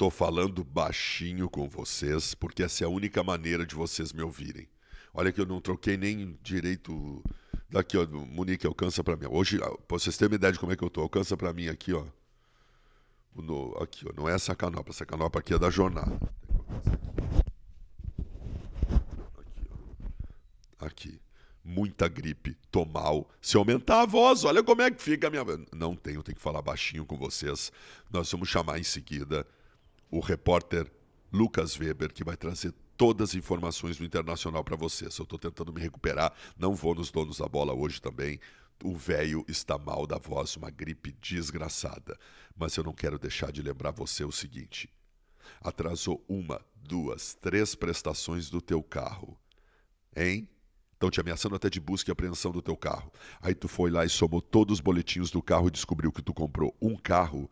Tô falando baixinho com vocês, porque essa é a única maneira de vocês me ouvirem. Olha que eu não troquei nem direito daqui, ó, Monique, alcança para mim. Hoje, pra vocês terem uma ideia de como é que eu tô, alcança para mim aqui, ó. No, aqui, ó, não é essa canopa, essa canopa aqui é da jornada. Aqui, ó. aqui. Muita gripe, tô mal. Se aumentar a voz, olha como é que fica a minha. Não tenho, tenho que falar baixinho com vocês. Nós vamos chamar em seguida o repórter Lucas Weber, que vai trazer todas as informações do Internacional para você. Só estou tentando me recuperar, não vou nos donos da bola hoje também. O velho está mal da voz, uma gripe desgraçada. Mas eu não quero deixar de lembrar você o seguinte: atrasou uma, duas, três prestações do teu carro. Hein? Estão te ameaçando até de busca e apreensão do teu carro. Aí tu foi lá e somou todos os boletins do carro e descobriu que tu comprou um carro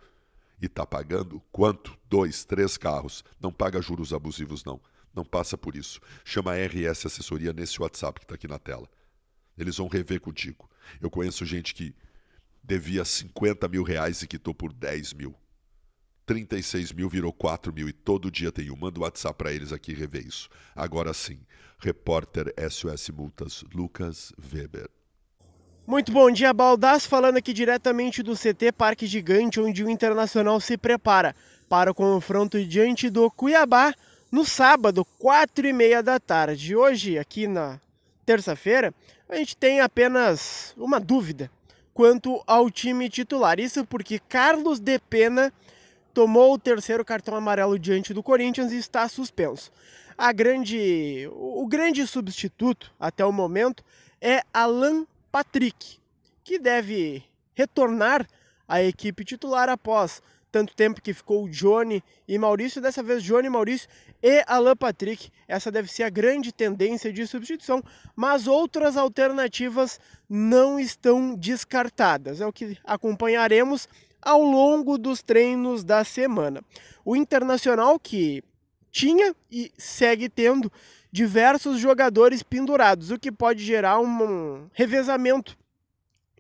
e está pagando quanto? Dois, três carros. Não paga juros abusivos, não. Não passa por isso. Chama a RS Assessoria nesse WhatsApp que está aqui na tela. Eles vão rever contigo. Eu conheço gente que devia 50 mil reais e quitou por 10 mil. 36 mil virou 4 mil e todo dia tem um. Manda o WhatsApp para eles aqui rever isso. Agora sim, repórter SOS Multas, Lucas Weber. Muito bom dia, Baldas, falando aqui diretamente do CT Parque Gigante, onde o Internacional se prepara para o confronto diante do Cuiabá no sábado, 4 e meia da tarde. Hoje, aqui na terça-feira, a gente tem apenas uma dúvida quanto ao time titular. Isso porque Carlos de Pena tomou o terceiro cartão amarelo diante do Corinthians e está suspenso. A grande, o grande substituto até o momento é Alan Patrick, que deve retornar à equipe titular após tanto tempo que ficou Johnny e Maurício, dessa vez Johnny, Maurício e Alan Patrick. Essa deve ser a grande tendência de substituição, mas outras alternativas não estão descartadas. É o que acompanharemos ao longo dos treinos da semana. O Internacional que tinha e segue tendo diversos jogadores pendurados, o que pode gerar um revezamento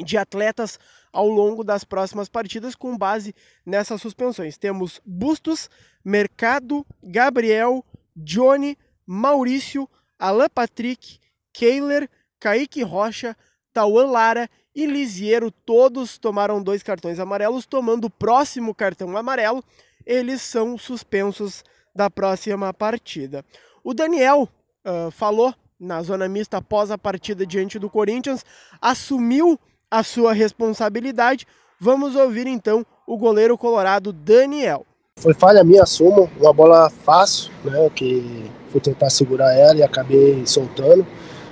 de atletas ao longo das próximas partidas com base nessas suspensões. Temos Bustos, Mercado, Gabriel, Johnny, Maurício, Alan Patrick, Keiler, Kaique Rocha, Tauan Lara e Lisiero, todos tomaram dois cartões amarelos, tomando o próximo cartão amarelo, eles são suspensos da próxima partida. O Daniel uh, falou na zona mista após a partida diante do Corinthians, assumiu a sua responsabilidade. Vamos ouvir então o goleiro colorado Daniel. Foi falha minha, assumo, uma bola fácil, né, que fui tentar segurar ela e acabei soltando.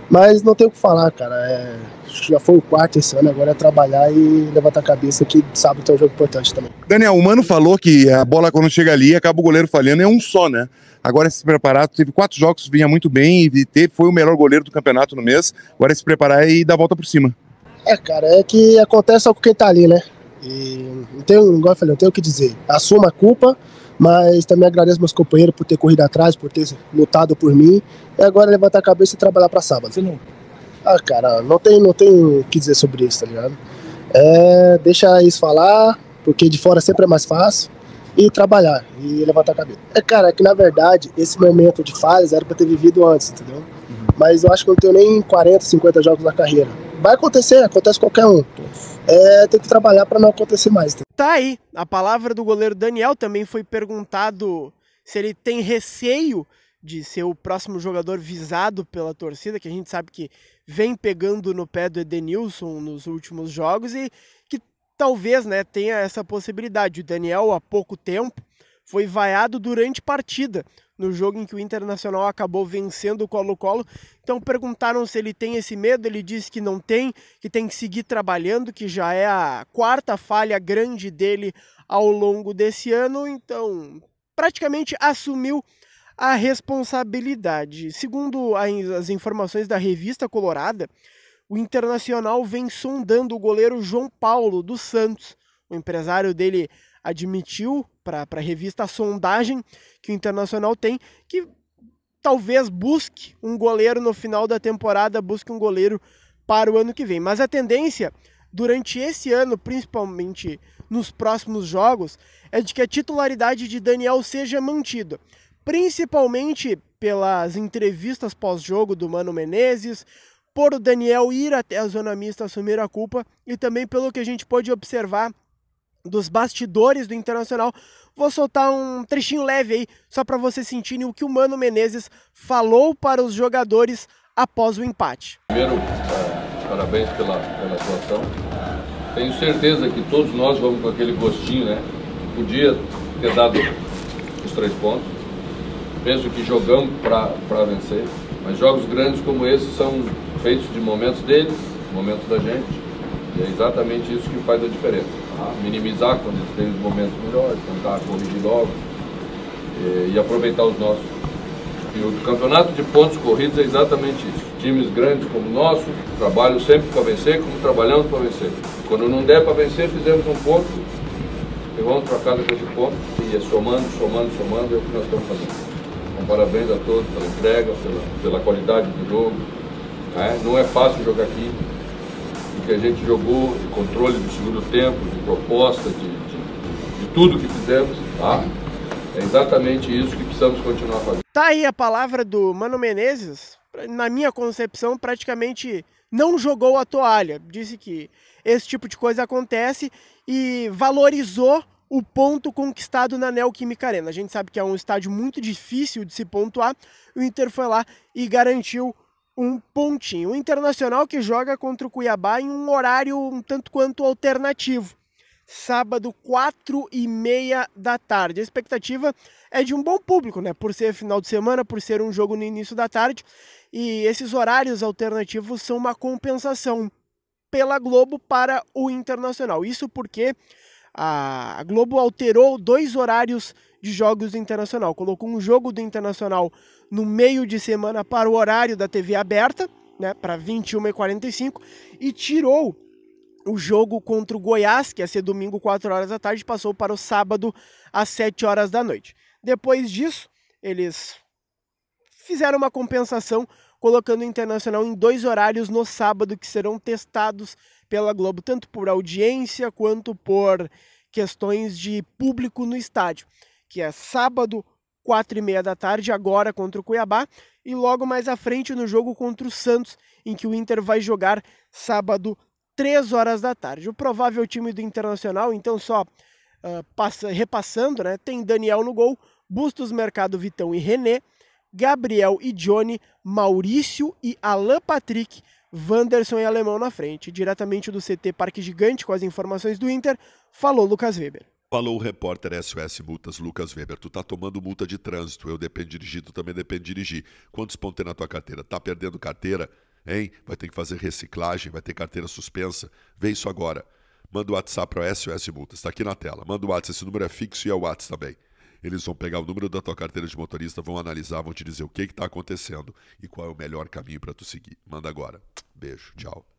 Mas não tem o que falar, cara. É, já foi o quarto esse ano, agora é trabalhar e levantar a cabeça que sábado tem é um jogo importante também. Daniel, o Mano falou que a bola quando chega ali acaba o goleiro falhando, é um só, né? Agora é se preparar, teve quatro jogos, vinha muito bem e foi o melhor goleiro do campeonato no mês. Agora é se preparar e dar a volta por cima. É, cara, é que acontece só com quem tá ali, né? E não tem, igual eu falei, não tem o que dizer. Assuma a culpa mas também agradeço meus companheiros por ter corrido atrás, por ter lutado por mim. E agora levantar a cabeça e trabalhar para sábado. Você não? Ah, cara, não tem, não tem o que dizer sobre isso, tá ligado? É, deixa eles falar, porque de fora sempre é mais fácil. E trabalhar, e levantar a cabeça. É, cara, é que na verdade, esse momento de falhas era para ter vivido antes, entendeu? mas eu acho que eu não tenho nem 40, 50 jogos na carreira. Vai acontecer, acontece qualquer um. É, tem que trabalhar para não acontecer mais. Né? Tá aí. A palavra do goleiro Daniel também foi perguntado se ele tem receio de ser o próximo jogador visado pela torcida, que a gente sabe que vem pegando no pé do Edenilson nos últimos jogos e que talvez né, tenha essa possibilidade. O Daniel, há pouco tempo, foi vaiado durante partida no jogo em que o Internacional acabou vencendo o Colo-Colo. Então perguntaram se ele tem esse medo, ele disse que não tem, que tem que seguir trabalhando, que já é a quarta falha grande dele ao longo desse ano, então praticamente assumiu a responsabilidade. Segundo as informações da revista Colorada, o Internacional vem sondando o goleiro João Paulo dos Santos. O empresário dele admitiu para a revista a sondagem que o Internacional tem, que talvez busque um goleiro no final da temporada, busque um goleiro para o ano que vem. Mas a tendência durante esse ano, principalmente nos próximos jogos, é de que a titularidade de Daniel seja mantida, principalmente pelas entrevistas pós-jogo do Mano Menezes, por o Daniel ir até a zona mista assumir a culpa e também pelo que a gente pôde observar dos bastidores do Internacional. Vou soltar um trechinho leve aí, só para vocês sentirem o que o Mano Menezes falou para os jogadores após o empate. Primeiro, parabéns pela, pela atuação. Tenho certeza que todos nós vamos com aquele gostinho, né? Podia ter dado os três pontos. Penso que jogamos para vencer. Mas jogos grandes como esse são feitos de momentos deles, momentos da gente. E é exatamente isso que faz a diferença minimizar quando eles têm momentos melhores, tentar tá, corrigir logo é, e aproveitar os nossos. E o campeonato de pontos corridos é exatamente isso. Times grandes como o nosso, trabalham sempre para vencer, como trabalhamos para vencer. Quando não der para vencer, fizemos um ponto e vamos para casa com esse ponto. E é somando, somando, somando, é o que nós estamos fazendo. Então, parabéns a todos pela entrega, pela, pela qualidade do jogo. Né? Não é fácil jogar aqui, que a gente jogou, de controle do segundo tempo, de proposta, de, de, de tudo que fizemos, tá? É exatamente isso que precisamos continuar fazendo. Tá aí a palavra do Mano Menezes, na minha concepção, praticamente não jogou a toalha. Disse que esse tipo de coisa acontece e valorizou o ponto conquistado na Neoquímica Arena. A gente sabe que é um estádio muito difícil de se pontuar. O Inter foi lá e garantiu um pontinho. O Internacional que joga contra o Cuiabá em um horário um tanto quanto alternativo. Sábado, quatro e meia da tarde. A expectativa é de um bom público, né? Por ser final de semana, por ser um jogo no início da tarde. E esses horários alternativos são uma compensação pela Globo para o Internacional. Isso porque a Globo alterou dois horários de jogos do Internacional. Colocou um jogo do Internacional no meio de semana para o horário da TV aberta, né, para 21h45, e tirou o jogo contra o Goiás, que ia ser domingo 4 horas da tarde, passou para o sábado às 7 horas da noite. Depois disso, eles fizeram uma compensação colocando o Internacional em dois horários no sábado que serão testados pela Globo, tanto por audiência quanto por questões de público no estádio, que é sábado, quatro e meia da tarde, agora contra o Cuiabá, e logo mais à frente no jogo contra o Santos, em que o Inter vai jogar sábado, três horas da tarde. O provável time do Internacional, então só uh, passa, repassando, né? Tem Daniel no gol, Bustos, Mercado, Vitão e René, Gabriel e Johnny, Maurício e Alan Patrick, Wanderson e Alemão na frente. Diretamente do CT Parque Gigante com as informações do Inter, falou Lucas Weber. Falou o repórter SOS Multas, Lucas Weber. Tu tá tomando multa de trânsito. Eu dependo de dirigir, tu também depende de dirigir. Quantos pontos tem na tua carteira? Tá perdendo carteira? Hein? Vai ter que fazer reciclagem, vai ter carteira suspensa. Vê isso agora. Manda o WhatsApp para SOS Multas, está aqui na tela. Manda o WhatsApp, esse número é fixo e é o WhatsApp também. Eles vão pegar o número da tua carteira de motorista, vão analisar, vão te dizer o que está acontecendo e qual é o melhor caminho para tu seguir. Manda agora. Beijo, tchau.